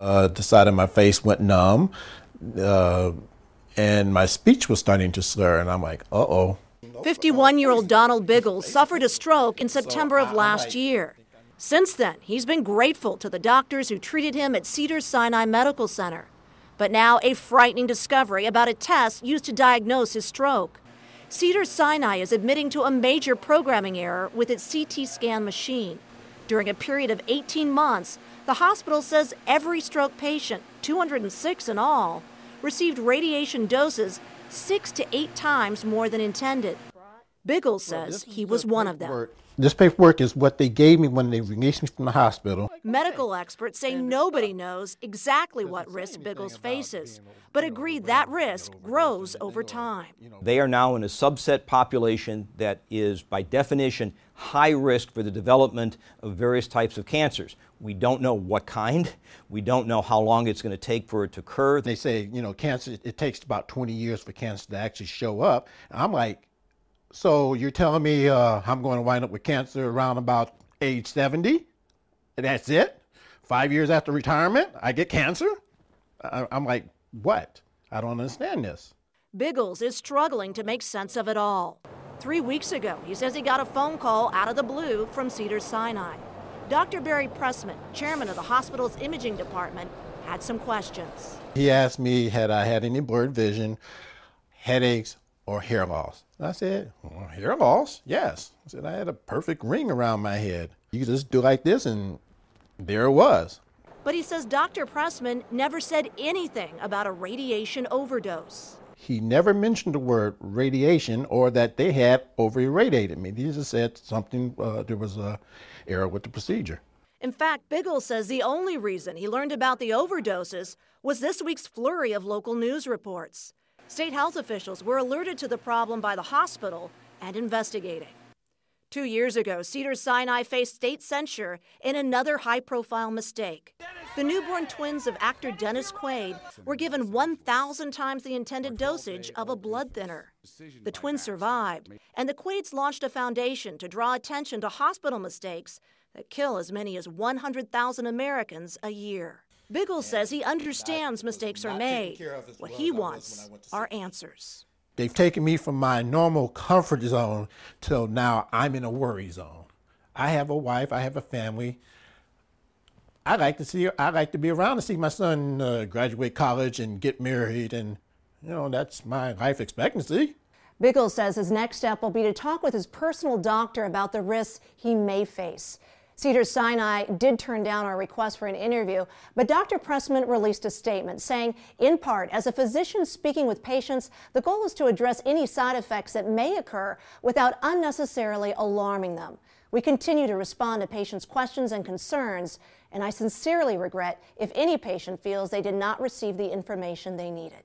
Uh, the side of my face went numb, uh, and my speech was starting to slur, and I'm like, uh oh. 51 year old Donald Biggle suffered a stroke in September of last year. Since then, he's been grateful to the doctors who treated him at Cedars Sinai Medical Center. But now, a frightening discovery about a test used to diagnose his stroke. Cedars Sinai is admitting to a major programming error with its CT scan machine. During a period of 18 months, the hospital says every stroke patient, 206 in all, received radiation doses six to eight times more than intended. Biggle says well, he was one of them. This paperwork is what they gave me when they released me from the hospital. Medical experts say nobody knows exactly what risk Biggles faces, but agree that risk grows over time. They are now in a subset population that is, by definition, high risk for the development of various types of cancers. We don't know what kind. We don't know how long it's going to take for it to occur. They say, you know, cancer, it takes about 20 years for cancer to actually show up. I'm like, so you're telling me uh, I'm going to wind up with cancer around about age 70? That's it? Five years after retirement, I get cancer? I- I'm like, what? I don't understand this. Biggles is struggling to make sense of it all. Three weeks ago, he says he got a phone call out of the blue from Cedars Sinai. Dr. Barry Pressman, chairman of the hospital's imaging department, had some questions. He asked me had I had any blurred vision, headaches, or hair loss? And I said, well, hair loss? Yes. I said, I had a perfect ring around my head. You just do like this and there it was. But he says Dr. Pressman never said anything about a radiation overdose. He never mentioned the word radiation or that they had over-irradiated me. He just said something, uh, there was a error with the procedure. In fact, Biggle says the only reason he learned about the overdoses was this week's flurry of local news reports. State health officials were alerted to the problem by the hospital and investigating. Two years ago, Cedars Sinai faced state censure in another high profile mistake. The newborn twins of actor Dennis Quaid were given 1,000 times the intended dosage of a blood thinner. The twins survived, and the Quaids launched a foundation to draw attention to hospital mistakes that kill as many as 100,000 Americans a year. Biggle says he understands mistakes are made. What he wants are answers. They've taken me from my normal comfort zone till now I'm in a worry zone. I have a wife, I have a family. I like to see I like to be around to see my son uh, graduate college and get married and you know that's my life expectancy. Bickle says his next step will be to talk with his personal doctor about the risks he may face. Cedars Sinai did turn down our request for an interview, but Dr. Pressman released a statement saying, in part, as a physician speaking with patients, the goal is to address any side effects that may occur without unnecessarily alarming them. We continue to respond to patients' questions and concerns, and I sincerely regret if any patient feels they did not receive the information they needed.